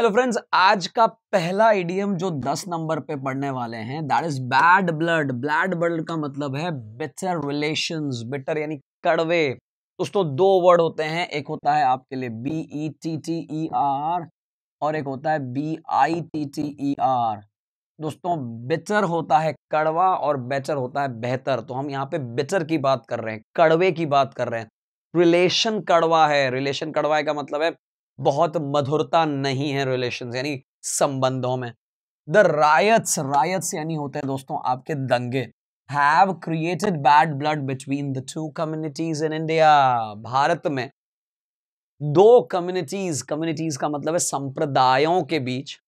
hello friends आज का पहला एडियम जो 10 नंबर पे पढ़ने वाले हैं that is bad blood bad blood का मतलब है बिटर रिलेशंस बिटर यानी कड़वे दोस्तों दो वर्ड होते हैं एक होता है आपके लिए B E T T E R और एक होता है B I T T E R दोस्तों बिटर होता है कड़वा और बेटर होता है बेहतर तो हम यहाँ पे बिटर की बात कर रहे हैं कड़वे की बात कर रहे हैं रिलेशन कड़वा है रिलेशन कड़वा का मतलब है बहुत मधुरता नहीं है रिलेशन यानी संबंधों में द रायट्स रायट्स यानी होते हैं दोस्तों आपके दंगे have created bad blood between the two communities in India Bharat में दो कम्युनिटीज कम्युनिटीज का मतलब है संप्रदायों के बीच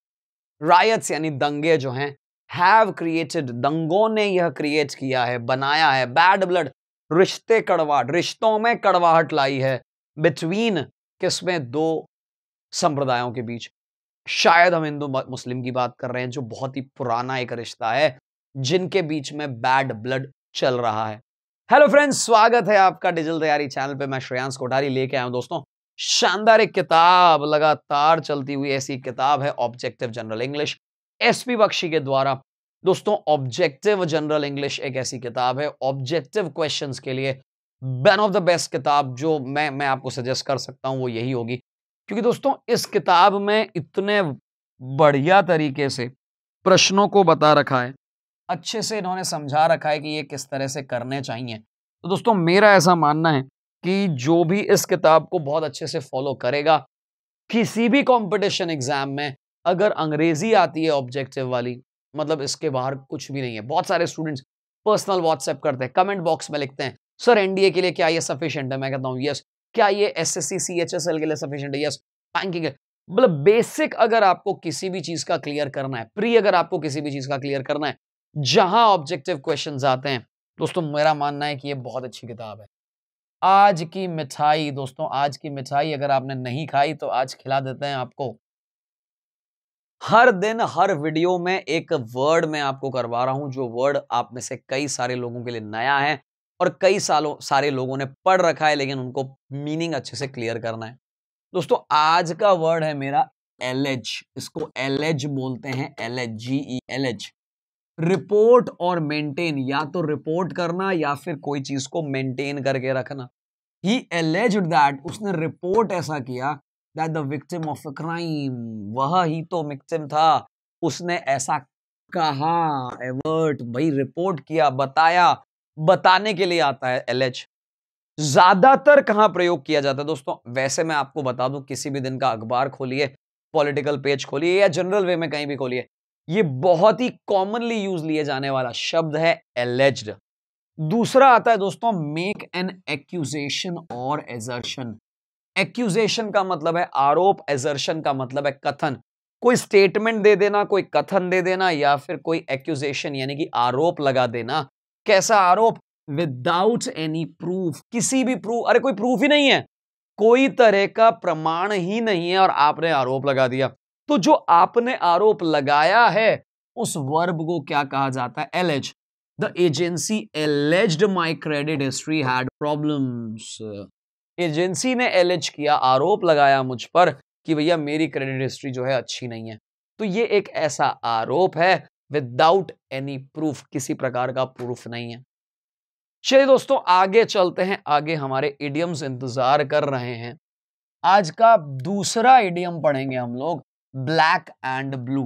रायट्स यानी दंगे जो हैं हैव क्रिएटेड दंगों ने यह क्रिएट किया है बनाया है बैड ब्लड रिश्ते कड़वाहट रिश्तों में कड़वाहट लाई है बिटवीन किसमें दो संप्रदायों के बीच शायद हम हिंदू मुस्लिम की बात कर रहे हैं जो बहुत ही पुराना एक रिश्ता है जिनके बीच में बैड ब्लड चल रहा है हेलो फ्रेंड्स स्वागत है आपका डिजिटल तैयारी चैनल पे मैं श्रेयांश कोठारी लेके आया हूं दोस्तों शानदार एक किताब लगातार चलती हुई ऐसी किताब है objective general English P Bakshi के द्वारा दोस्तों ऑब्जेक्टिव जनरल इंग्लिश एक ऐसी किताब है ऑब्जेक्टिव क्वेश्चंस के लिए वन ऑफ द बेस्ट किताब जो मैं मैं आपको सजेस्ट कर सकता हूं वो यही होगी क्योंकि दोस्तों इस किताब में इतने बढ़िया तरीके से प्रश्नों को बता रखा है अच्छे से इन्होंने समझा रखा है कि ये किस तरह से करने चाहिए तो दोस्तों मेरा ऐसा मानना है कि जो भी इस किताब को बहुत अच्छे से फॉलो करेगा किसी भी कंपटीशन एग्जाम में अगर अंग्रेजी आती है ऑब्जेक्टिव वाली मतलब इसके बाहर कुछ भी नहीं है बहुत सारे स्टूडेंट्स पर्सनल व्हाट्सएप करते हैं कमेंट बॉक्स में लिखते हैं सर एनडीए के लिए क्या ये सफिशियंट है मैं कहता हूँ यस क्या ये S S C C H S L के लिए सफिशियंट है यस बैंकिंग मतलब बेसिक अगर आपको किसी भी चीज का क्लियर करना है प्री अगर आपको किसी भी चीज का क्लियर करना है जहां ऑब्जेक्टिव क्वेश्चन आते हैं दोस्तों मेरा मानना है कि ये बहुत अच्छी किताब है आज की मिठाई दोस्तों आज की मिठाई अगर आपने नहीं खाई तो आज खिला देते हैं आपको हर दिन हर वीडियो में एक वर्ड मैं आपको करवा रहा हूं जो वर्ड आप में से कई सारे लोगों के लिए नया है और कई सालों सारे लोगों ने पढ़ रखा है लेकिन उनको मीनिंग अच्छे से क्लियर करना है दोस्तों आज का वर्ड है मेरा एल एच इसको एल एच बोलते हैं L H G E H report और मेंटेन या तो रिपोर्ट करना या फिर कोई चीज को मेंटेन करके रखना ही एच दैट उसने रिपोर्ट ऐसा किया that the victim of a crime वह ही तो विक्टिम था उसने ऐसा कहा एवर्ट भाई रिपोर्ट किया बताया बताने के लिए आता है एल ज्यादातर कहां प्रयोग किया जाता है दोस्तों वैसे मैं आपको बता दूं किसी भी दिन का अखबार खोलिए पॉलिटिकल पेज खोलिए या जनरल वे में कहीं भी खोलिए ये बहुत ही कॉमनली यूज लिए जाने वाला शब्द है एलेज्ड दूसरा आता है दोस्तों मेक एन एक्यूजेशन और एजर्शन एक्यूजेशन का मतलब है आरोप एजर्शन का मतलब है कथन कोई स्टेटमेंट दे देना कोई कथन दे देना या फिर कोई एक्यूजेशन यानी कि आरोप लगा देना कैसा आरोप विदाउट एनी प्रूफ किसी भी प्रूफ अरे कोई प्रूफ ही नहीं है कोई तरह का प्रमाण ही नहीं है और आपने आरोप लगा दिया तो जो आपने आरोप लगाया है उस वर्ब को क्या कहा जाता है allege the agency alleged my credit history had problems agency ने एलेज किया आरोप लगाया मुझ पर कि भैया मेरी क्रेडिट हिस्ट्री जो है अच्छी नहीं है तो ये एक ऐसा आरोप है विदाउट एनी प्रूफ किसी प्रकार का प्रूफ नहीं है चलिए दोस्तों आगे चलते हैं आगे हमारे इडियम्स इंतजार कर रहे हैं आज का दूसरा इडियम पढ़ेंगे हम लोग black and blue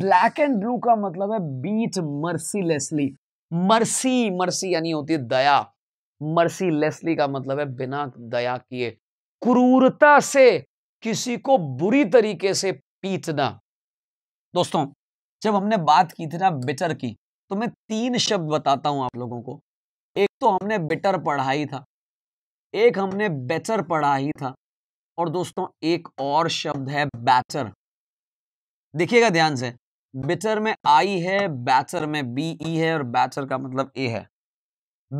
black and blue का मतलब है बीच मर्सीलेसली मर्सी मर्सी यानी होती है दया मर्सीलेसली का मतलब है बिना दया किए क्रूरता से किसी को बुरी तरीके से पीटना दोस्तों जब हमने बात की थी ना बिटर की तो मैं तीन शब्द बताता हूँ आप लोगों को एक तो हमने बिटर पढ़ा ही था एक हमने बेचर पढ़ा ही था और दोस्तों एक और शब्द है बैचर देखिएगा ध्यान से बिटर में आई है बैचर में बी ई है और बैचर का मतलब ए है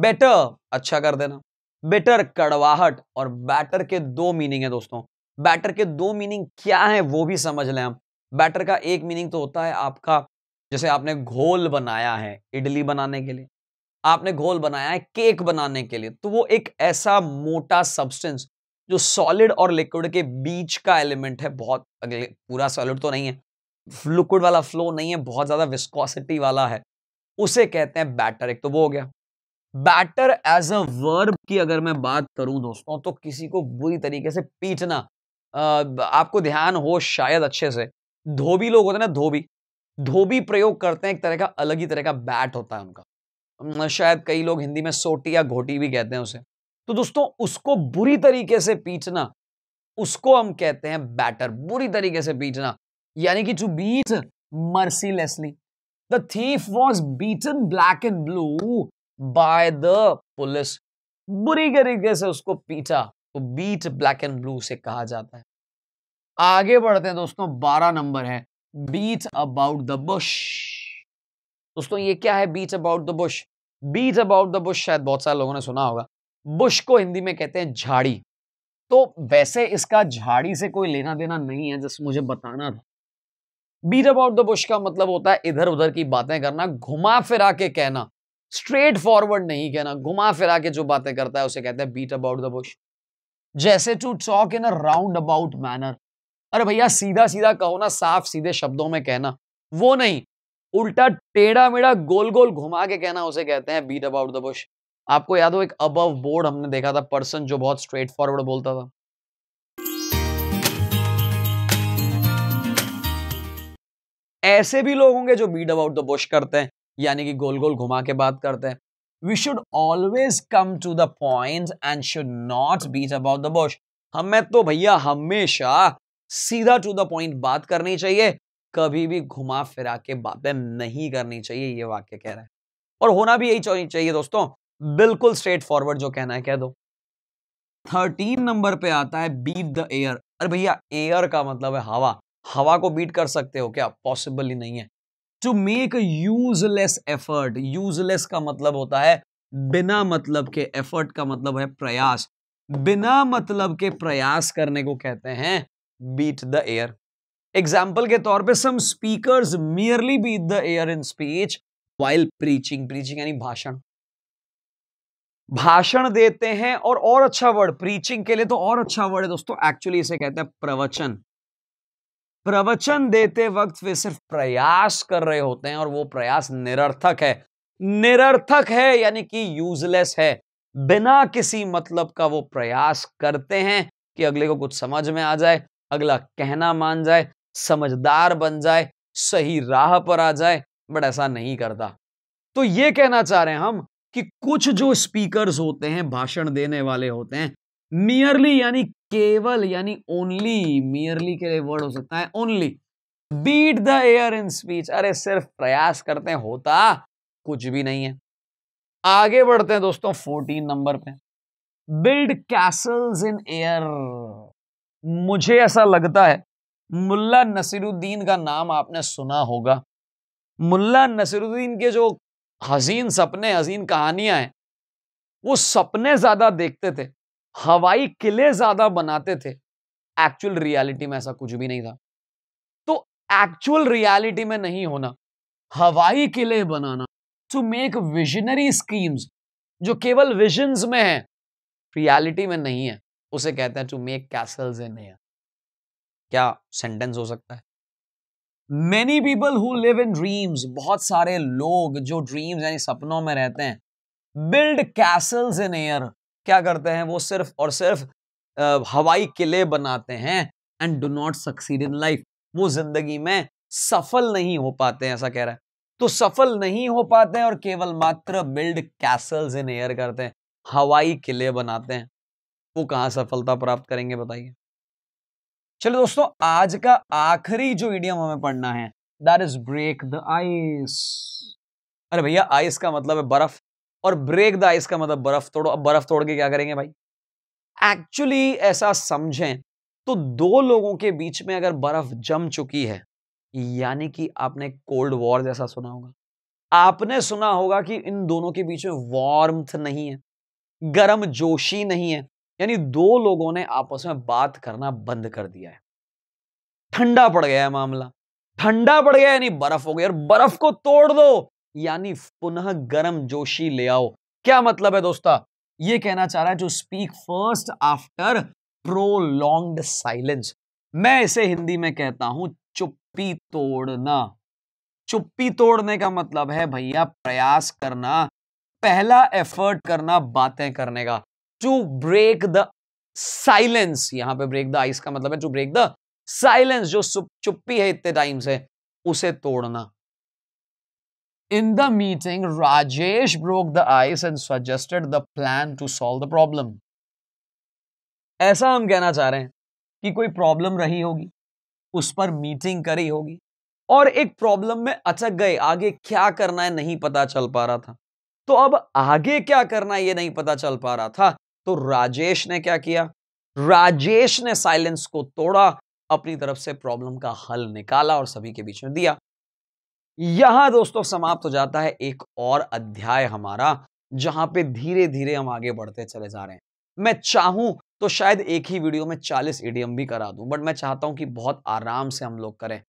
बेटर अच्छा कर देना बेटर कड़वाहट और बैटर के दो मीनिंग है दोस्तों बैटर के दो मीनिंग क्या है वो भी समझ लें हम बैटर का एक मीनिंग तो होता है आपका जैसे आपने घोल बनाया है इडली बनाने के लिए आपने घोल बनाया है केक बनाने के लिए तो वो एक ऐसा मोटा सब्सटेंस जो सॉलिड और लिक्विड के बीच का एलिमेंट है बहुत अगले पूरा सॉलिड तो नहीं है लिक्विड वाला फ्लो नहीं है बहुत ज़्यादा विस्कोसिटी वाला है उसे कहते हैं बैटर एक तो वो हो गया बैटर एज अ वर्ब की अगर मैं बात करूं दोस्तों तो किसी को बुरी तरीके से पीटना आपको ध्यान हो शायद अच्छे से धोबी लोग होते हैं ना धोबी धोबी प्रयोग करते हैं एक तरह का अलग ही तरह का बैट होता है उनका शायद कई लोग हिंदी में सोटी या घोटी भी कहते हैं उसे तो दोस्तों उसको बुरी तरीके से पीटना उसको हम कहते हैं बैटर बुरी तरीके से पीटना यानी कि to beat mercilessly the thief was beaten black and blue by the police बुरी तरीके से उसको पीटा तो बीट ब्लैक एंड ब्लू से कहा जाता है आगे बढ़ते हैं दोस्तों बारह नंबर है बीच अबाउट द बुश दोस्तों ये क्या है beat about the bush beat about the bush शायद बहुत सारे लोगों ने सुना होगा बुश को हिंदी में कहते हैं झाड़ी तो वैसे इसका झाड़ी से कोई लेना देना नहीं है जैसे मुझे बताना था बीच अबाउट द बुश का मतलब होता है इधर उधर की बातें करना घुमा फिरा के कहना स्ट्रेट फॉरवर्ड नहीं कहना घुमा फिरा के जो बातें करता है उसे कहते हैं बीट अबाउट द बुश जैसे to talk in a roundabout manner अरे भैया सीधा सीधा कहो ना साफ सीधे शब्दों में कहना वो नहीं उल्टा टेढ़ा मेढ़ा गोल गोल घुमा के कहना उसे कहते हैं बीट अबाउट द बुश आपको याद हो एक अबव बोर्ड हमने देखा था पर्सन जो बहुत स्ट्रेट फॉरवर्ड बोलता था ऐसे भी लोग होंगे जो बीट अबाउट द बुश करते हैं यानी कि गोल गोल घुमा के बात करते हैं we should always come to the point and should not beat about the bush हमें तो भैया हमेशा सीधा टू द पॉइंट बात करनी चाहिए कभी भी घुमा फिरा के बातें नहीं करनी चाहिए ये वाक्य कह रहा है और होना भी यही चाहिए दोस्तों बिल्कुल स्ट्रेट फॉरवर्ड जो कहना है कह दो थर्टीन नंबर पे आता है बीट द एयर अरे भैया एयर का मतलब है हवा हवा को बीट कर सकते हो क्या पॉसिबल ही नहीं है to make useless effort useless का मतलब होता है बिना मतलब के एफर्ट का मतलब है प्रयास बिना मतलब के प्रयास करने को कहते हैं बीट द एयर एग्जाम्पल के तौर पे some speakers merely beat the air in speech while preaching preaching यानी भाषण भाषण देते हैं और और अच्छा वर्ड प्रीचिंग के लिए तो और अच्छा वर्ड है दोस्तों एक्चुअली इसे कहते हैं प्रवचन प्रवचन देते वक्त वे सिर्फ प्रयास कर रहे होते हैं और वो प्रयास निरर्थक है निरर्थक है यानी कि यूजलेस है बिना किसी मतलब का वो प्रयास करते हैं कि अगले को कुछ समझ में आ जाए अगला कहना मान जाए समझदार बन जाए सही राह पर आ जाए बट ऐसा नहीं करता तो ये कहना चाह रहे हैं हम कि कुछ जो स्पीकर्स होते हैं भाषण देने वाले होते हैं मियरली यानी केवल यानी ओनली मियरली के लिए वर्ड हो सकता है only beat the air in speech अरे सिर्फ प्रयास करते हैं होता कुछ भी नहीं है आगे बढ़ते हैं दोस्तों फोर्टीन नंबर पे बिल्ड कैसल्स इन एयर मुझे ऐसा लगता है मुल्ला नसीरुद्दीन का नाम आपने सुना होगा मुल्ला नसीरुद्दीन के जो हसीन सपने हसीन कहानियां हैं वो सपने ज़्यादा देखते थे हवाई किले ज़्यादा बनाते थे एक्चुअल रियलिटी में ऐसा कुछ भी नहीं था तो एक्चुअल रियलिटी में नहीं होना हवाई किले बनाना टू मेक विजनरी स्कीम्स जो केवल विजन्स में है रियलिटी में नहीं है उसे कहते हैं to make castles in air क्या सेंटेंस हो सकता है many people who live in dreams बहुत सारे लोग जो ड्रीम्स यानी सपनों में रहते हैं बिल्ड कैसल्स इन एयर क्या करते हैं वो सिर्फ और सिर्फ हवाई किले बनाते हैं and do not succeed in life वो जिंदगी में सफल नहीं हो पाते हैं ऐसा कह रहा है तो सफल नहीं हो पाते हैं और केवल मात्र बिल्ड कैसल्स इन एयर करते हैं हवाई किले बनाते हैं वो कहाँ सफलता प्राप्त करेंगे बताइए चलो दोस्तों आज का आखिरी जो इडियम हमें पढ़ना है that is break the ice अरे भैया आइस का मतलब है बर्फ और ब्रेक द आइस का मतलब बर्फ तोड़ो अब बर्फ तोड़ के क्या करेंगे भाई एक्चुअली ऐसा समझें तो दो लोगों के बीच में अगर बर्फ जम चुकी है यानी कि आपने कोल्ड वॉर जैसा सुना होगा आपने सुना होगा कि इन दोनों के बीच में वार्म नहीं है गर्म जोशी नहीं है यानी दो लोगों ने आपस में बात करना बंद कर दिया है ठंडा पड़ गया है मामला ठंडा पड़ गया यानी बर्फ हो गई और बर्फ को तोड़ दो यानी पुनः गर्म जोशी ले आओ क्या मतलब है दोस्ता ये कहना चाह रहा है जो speak first after prolonged silence मैं इसे हिंदी में कहता हूं चुप्पी तोड़ना चुप्पी तोड़ने का मतलब है भैया प्रयास करना पहला एफर्ट करना बातें करने का टू ब्रेक द साइलेंस यहां पे ब्रेक द आइस का मतलब है टू ब्रेक द साइलेंस जो चुप्पी है इतने टाइम से उसे तोड़ना in the meeting Rajesh broke the ice and suggested the plan to solve the problem ऐसा हम कहना चाह रहे हैं कि कोई प्रॉब्लम रही होगी उस पर मीटिंग करी होगी और एक प्रॉब्लम में अचक गए आगे क्या करना है नहीं पता चल पा रहा था तो अब आगे क्या करना है ये नहीं पता चल पा रहा था तो राजेश ने क्या किया राजेश ने साइलेंस को तोड़ा अपनी तरफ से प्रॉब्लम का हल निकाला और सभी के बीच में दिया यहां दोस्तों समाप्त हो जाता है एक और अध्याय हमारा जहां पे धीरे धीरे हम आगे बढ़ते चले जा रहे हैं मैं चाहूं तो शायद एक ही वीडियो में 40 ईडीएम भी करा दूं बट मैं चाहता हूं कि बहुत आराम से हम लोग करें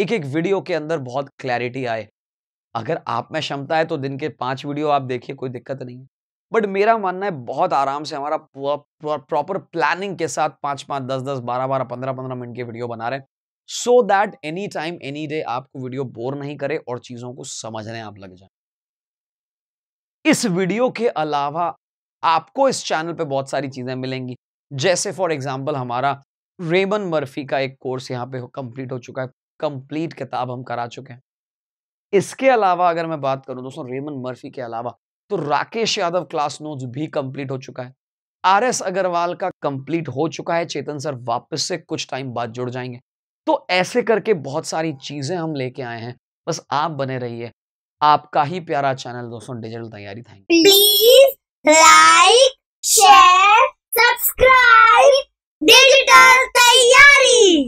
एक एक वीडियो के अंदर बहुत क्लैरिटी आए अगर आप में क्षमता है तो दिन के पांच वीडियो आप देखिए कोई दिक्कत नहीं है बट मेरा मानना है बहुत आराम से हमारा प्रॉपर प्लानिंग के साथ पाँच पाँच दस दस बारह बारह पंद्रह पंद्रह मिनट के वीडियो बना रहे so that any time any day आपको वीडियो बोर नहीं करे और चीज़ों को समझने आप लग जाए इस वीडियो के अलावा आपको इस चैनल पे बहुत सारी चीज़ें मिलेंगी जैसे फॉर एग्जाम्पल हमारा रेमन मर्फी का एक कोर्स यहाँ पे कंप्लीट हो चुका है कंप्लीट किताब हम करा चुके हैं इसके अलावा अगर मैं बात करूं दोस्तों रेमन मर्फी के अलावा तो राकेश यादव क्लास नोट्स भी कंप्लीट हो चुका है आर एस अग्रवाल का कंप्लीट हो चुका है चेतन सर वापस से कुछ टाइम बाद जुड़ जाएंगे तो ऐसे करके बहुत सारी चीजें हम लेके आए हैं बस आप बने रहिए आपका ही प्यारा चैनल दोस्तों digital Taiyari thank please like share subscribe digital तैयारी